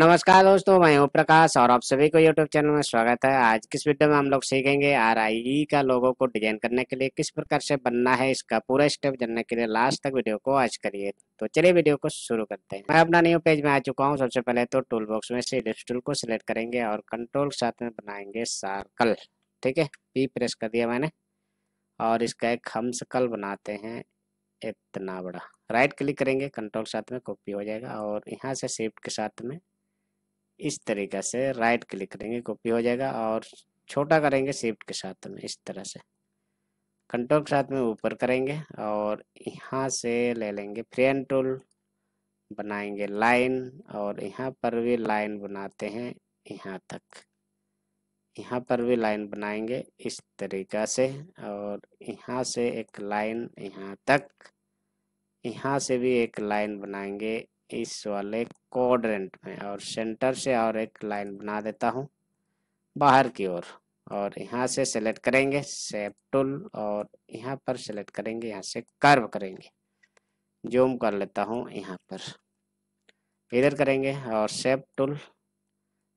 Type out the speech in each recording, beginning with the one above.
नमस्कार दोस्तों मैं ओम प्रकाश और आप सभी को यूट्यूब चैनल में स्वागत है आज किस वीडियो में हम लोग सीखेंगे आर e का लोगो को डिजाइन करने के लिए किस प्रकार से बनना है इसका पूरा स्टेप जानने के लिए लास्ट तक वीडियो को आज करिए तो चलिए वीडियो को शुरू करते हैं मैं अपना न्यू पेज में आ चुका हूँ सबसे पहले तो टूल बॉक्स में से टूल को सिलेक्ट करेंगे और कंट्रोल साथ में बनाएंगे सार्कल ठीक है पी प्रेस कर दिया मैंने और इसका एक हम सकल बनाते हैं इतना बड़ा राइट क्लिक करेंगे कंट्रोल साथ में कॉपी हो जाएगा और यहाँ से शिफ्ट के साथ में इस तरीके से राइट क्लिक करेंगे कॉपी हो जाएगा और छोटा करेंगे शिफ्ट के साथ में इस तरह से कंट्रोल के साथ में ऊपर करेंगे और यहाँ से ले लेंगे फ्रेन टूल बनाएंगे लाइन और यहाँ पर भी लाइन बनाते हैं यहाँ तक यहाँ पर भी लाइन बनाएंगे इस तरीका से और यहाँ से एक लाइन यहाँ तक यहाँ से भी एक लाइन बनाएंगे इस वाले कोडरेंट में और सेंटर से और एक लाइन बना देता हूँ बाहर की ओर और, और यहाँ से सेलेक्ट करेंगे सेप टूल और यहाँ पर सेलेक्ट करेंगे यहाँ से कर्व करेंगे जूम कर लेता हूँ यहाँ पर इधर करेंगे और सेप टूल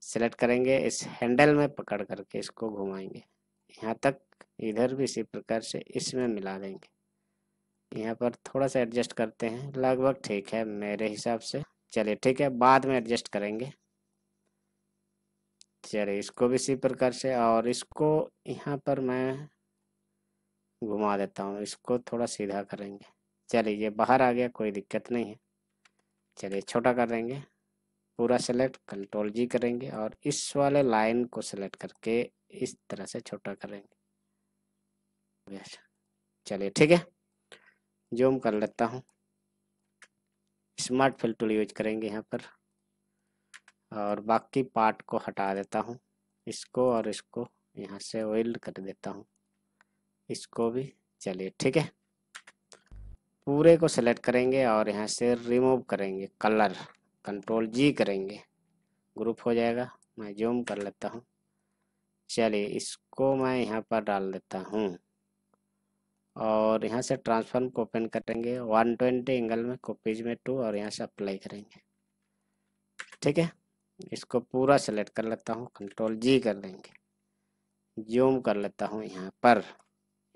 सेलेक्ट करेंगे इस हैंडल में पकड़ करके इसको घुमाएंगे यहाँ तक इधर भी इसी प्रकार से इसमें मिला देंगे यहाँ पर थोड़ा सा एडजस्ट करते हैं लगभग ठीक है मेरे हिसाब से चलिए ठीक है बाद में एडजस्ट करेंगे चलिए इसको भी इसी प्रकार से और इसको यहाँ पर मैं घुमा देता हूँ इसको थोड़ा सीधा करेंगे चलिए ये बाहर आ गया कोई दिक्कत नहीं है चलिए छोटा कर देंगे पूरा सेलेक्ट कंट्रोल जी करेंगे और इस वाले लाइन को सेलेक्ट करके इस तरह से छोटा करेंगे चलिए ठीक है जूम कर लेता हूँ स्मार्ट फिल टूल यूज करेंगे यहाँ पर और बाकी पार्ट को हटा देता हूँ इसको और इसको यहाँ से वेल्ड कर देता हूँ इसको भी चलिए ठीक है पूरे को सेलेक्ट करेंगे और यहाँ से रिमूव करेंगे कलर कंट्रोल जी करेंगे ग्रुप हो जाएगा मैं जूम कर लेता हूँ चलिए इसको मैं यहाँ पर डाल देता हूँ और यहाँ से ट्रांसफॉर्म को ओपन करेंगे 120 एंगल में कॉपीज में टू और यहाँ से अप्लाई करेंगे ठीक है इसको पूरा सेलेक्ट कर लेता हूँ कंट्रोल जी कर देंगे जूम कर लेता हूँ यहाँ पर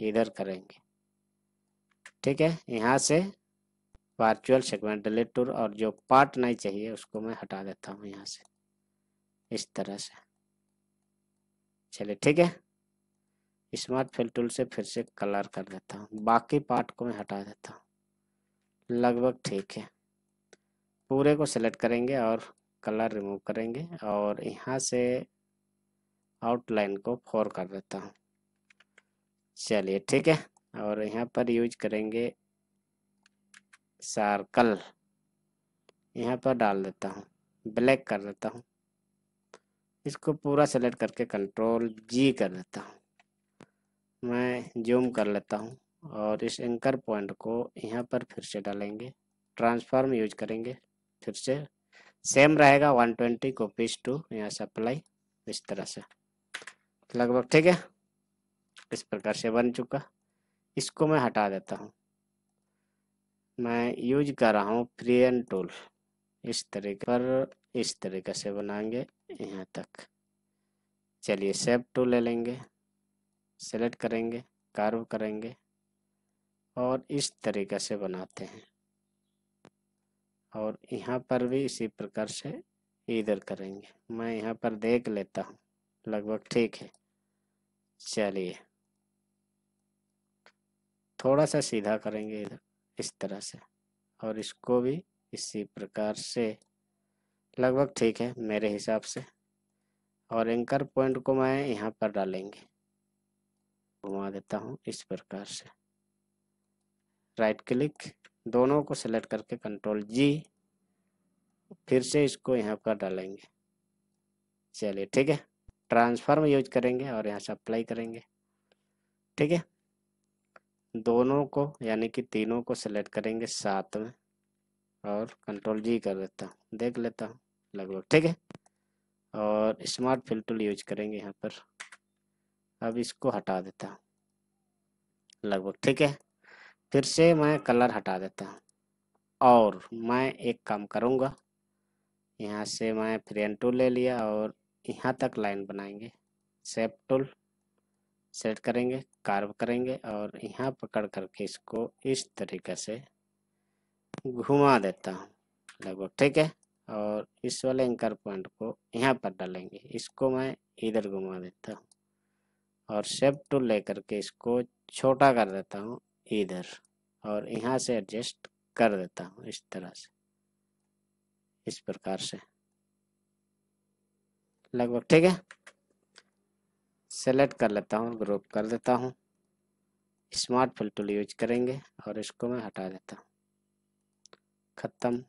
इधर करेंगे ठीक है यहाँ से वर्चुअल सेगमेंट डिलीट टूर और जो पार्ट नहीं चाहिए उसको मैं हटा देता हूँ यहाँ से इस तरह से चलिए ठीक है स्मार्ट फिल टूल से फिर से कलर कर देता हूँ बाकी पार्ट को मैं हटा देता हूँ लगभग ठीक है पूरे को सिलेक्ट करेंगे और कलर रिमूव करेंगे और यहाँ से आउटलाइन को फोर कर देता हूँ चलिए ठीक है और यहाँ पर यूज करेंगे सर्कल यहाँ पर डाल देता हूँ ब्लैक कर देता हूँ इसको पूरा सेलेक्ट करके कंट्रोल जी कर देता हूँ मैं जूम कर लेता हूँ और इस एंकर पॉइंट को यहाँ पर फिर से डालेंगे ट्रांसफार्म यूज करेंगे फिर से सेम रहेगा 120 ट्वेंटी कॉपीज टू यहाँ से अप्लाई इस तरह से लगभग ठीक है इस प्रकार से बन चुका इसको मैं हटा देता हूँ मैं यूज कर रहा हूँ फ्री एंड टूल इस तरीके पर इस तरीके से बनाएंगे यहाँ तक चलिए सेव टू ले लेंगे सेलेक्ट करेंगे कार्व करेंगे और इस तरीके से बनाते हैं और यहाँ पर भी इसी प्रकार से इधर करेंगे मैं यहाँ पर देख लेता हूँ लगभग ठीक है चलिए थोड़ा सा सीधा करेंगे इधर इस तरह से और इसको भी इसी प्रकार से लगभग ठीक है मेरे हिसाब से और एंकर पॉइंट को मैं यहाँ पर डालेंगे घुमा देता हूँ इस प्रकार से राइट क्लिक दोनों को सिलेक्ट करके कंट्रोल जी फिर से इसको यहाँ पर डालेंगे चलिए ठीक है ट्रांसफार्म यूज करेंगे और यहाँ से अप्लाई करेंगे ठीक है दोनों को यानी कि तीनों को सिलेक्ट करेंगे साथ में और कंट्रोल जी कर देता हूँ देख लेता हूँ लगभग ठीक है और स्मार्ट फिल्टर यूज करेंगे यहाँ पर अब इसको हटा देता हूँ लगभग ठीक है फिर से मैं कलर हटा देता हूँ और मैं एक काम करूँगा यहाँ से मैं फ्रेन टूल ले लिया और यहाँ तक लाइन बनाएंगे सेप टूल सेट करेंगे कार्व करेंगे और यहाँ पकड़ करके इसको इस तरीके से घुमा देता हूँ लगभग ठीक है और इस वाले एंकर पॉइंट को यहाँ पर डालेंगे इसको मैं इधर घुमा देता हूँ और शेप टूल लेकर के इसको छोटा कर देता हूँ इधर और यहाँ से एडजस्ट कर देता हूँ इस तरह से इस प्रकार से लगभग ठीक है सेलेक्ट कर लेता हूँ ग्रुप कर देता हूँ स्मार्ट फिल टूल यूज करेंगे और इसको मैं हटा देता हूँ ख़त्म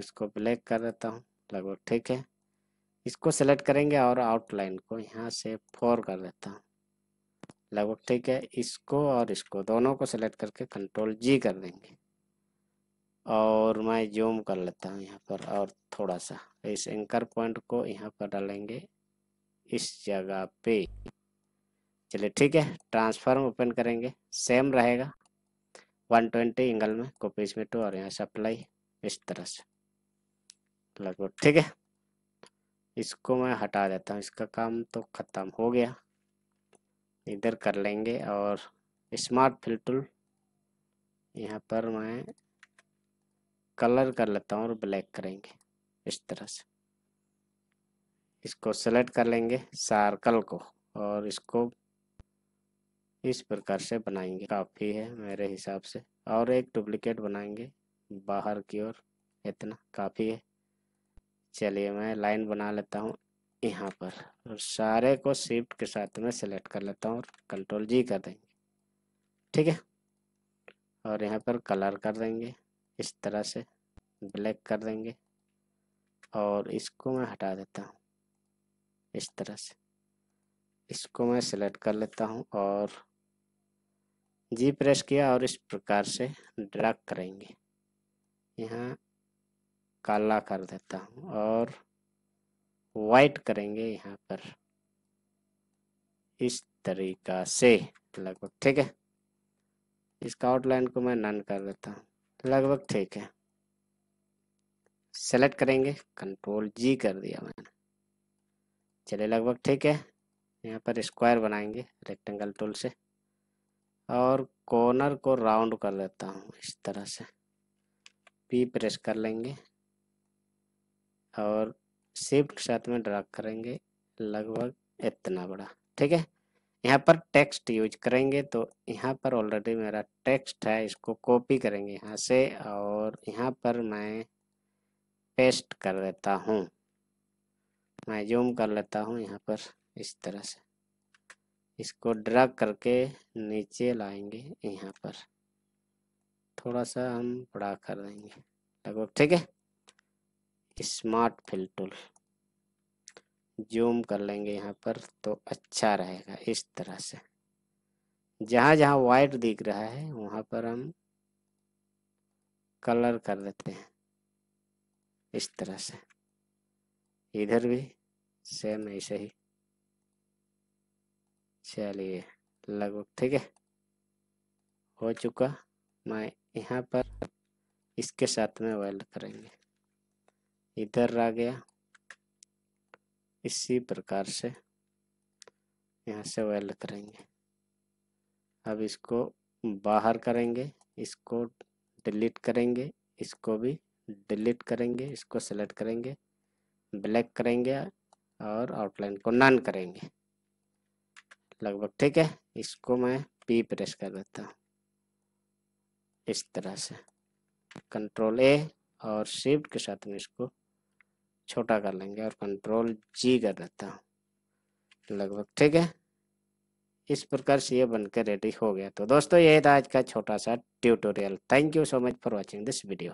इसको ब्लैक कर देता हूँ लगभग ठीक है इसको सेलेक्ट करेंगे और आउटलाइन को यहाँ से फोर कर देता हूँ लगभग ठीक है इसको और इसको दोनों को सेलेक्ट करके कंट्रोल जी कर देंगे और मैं जूम कर लेता हूँ यहाँ पर और थोड़ा सा इस एंकर पॉइंट को यहाँ पर डालेंगे इस जगह पे चलिए ठीक है ट्रांसफॉर्म ओपन करेंगे सेम रहेगा 120 एंगल में कॉपीज में टू और यहाँ सप्लाई इस तरह से लगभग ठीक है इसको मैं हटा देता हूँ इसका काम तो ख़त्म हो गया इधर कर लेंगे और स्मार्ट फिल्टर यहाँ पर मैं कलर कर लेता हूँ और ब्लैक करेंगे इस तरह से इसको सेलेक्ट कर लेंगे सार्कल को और इसको इस प्रकार से बनाएंगे काफ़ी है मेरे हिसाब से और एक डुप्लीकेट बनाएंगे बाहर की ओर इतना काफ़ी है चलिए मैं लाइन बना लेता हूँ यहाँ पर और सारे को शिफ्ट के साथ में सेलेक्ट कर लेता हूँ और कंट्रोल जी कर देंगे ठीक है और यहाँ पर कलर कर देंगे इस तरह से ब्लैक कर देंगे और इसको मैं हटा देता हूँ इस तरह से इसको मैं सिलेक्ट कर लेता हूँ और जी प्रेस किया और इस प्रकार से ड्रैग करेंगे यहाँ काला कर देता हूँ और वाइट करेंगे यहाँ पर इस तरीका से लगभग ठीक है इसका आउटलाइन को मैं नन कर देता हूँ लगभग ठीक है सेलेक्ट करेंगे कंट्रोल जी कर दिया मैंने चलिए लगभग ठीक है यहाँ पर स्क्वायर बनाएंगे रेक्टेंगल टूल से और कॉर्नर को राउंड कर देता हूँ इस तरह से पी प्रेस कर लेंगे और शिफ्ट के साथ में ड्रा करेंगे लगभग इतना बड़ा ठीक है यहाँ पर टेक्स्ट यूज करेंगे तो यहाँ पर ऑलरेडी मेरा टेक्स्ट है इसको कॉपी करेंगे यहाँ से और यहाँ पर मैं पेस्ट कर देता हूँ मैं जूम कर लेता हूँ यहाँ पर इस तरह से इसको ड्रग करके नीचे लाएंगे यहाँ पर थोड़ा सा हम बड़ा कर देंगे लगभग ठीक है स्मार्ट टूल जूम कर लेंगे यहाँ पर तो अच्छा रहेगा इस तरह से जहाँ जहाँ वाइट दिख रहा है वहाँ पर हम कलर कर देते हैं इस तरह से इधर भी सेम ऐसे ही चलिए लगभग ठीक है हो चुका मैं यहाँ पर इसके साथ में वेल्ड करेंगे इधर आ गया इसी प्रकार से यहाँ से वेल्ड करेंगे अब इसको बाहर करेंगे इसको डिलीट करेंगे इसको भी डिलीट करेंगे इसको सेलेक्ट करेंगे ब्लैक करेंगे और आउटलाइन को नन करेंगे लगभग ठीक है इसको मैं पी प्रेस कर देता हूँ इस तरह से कंट्रोल ए और शिफ्ट के साथ में इसको छोटा कर लेंगे और कंट्रोल जी कर देता हूँ लगभग ठीक है इस प्रकार से ये बनकर रेडी हो गया तो दोस्तों यही था आज का छोटा सा tutorial thank you so much for watching this video